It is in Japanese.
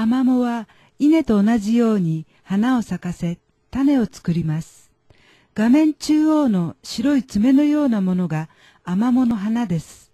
アマモは稲と同じように花を咲かせ、種を作ります。画面中央の白い爪のようなものがアマモの花です。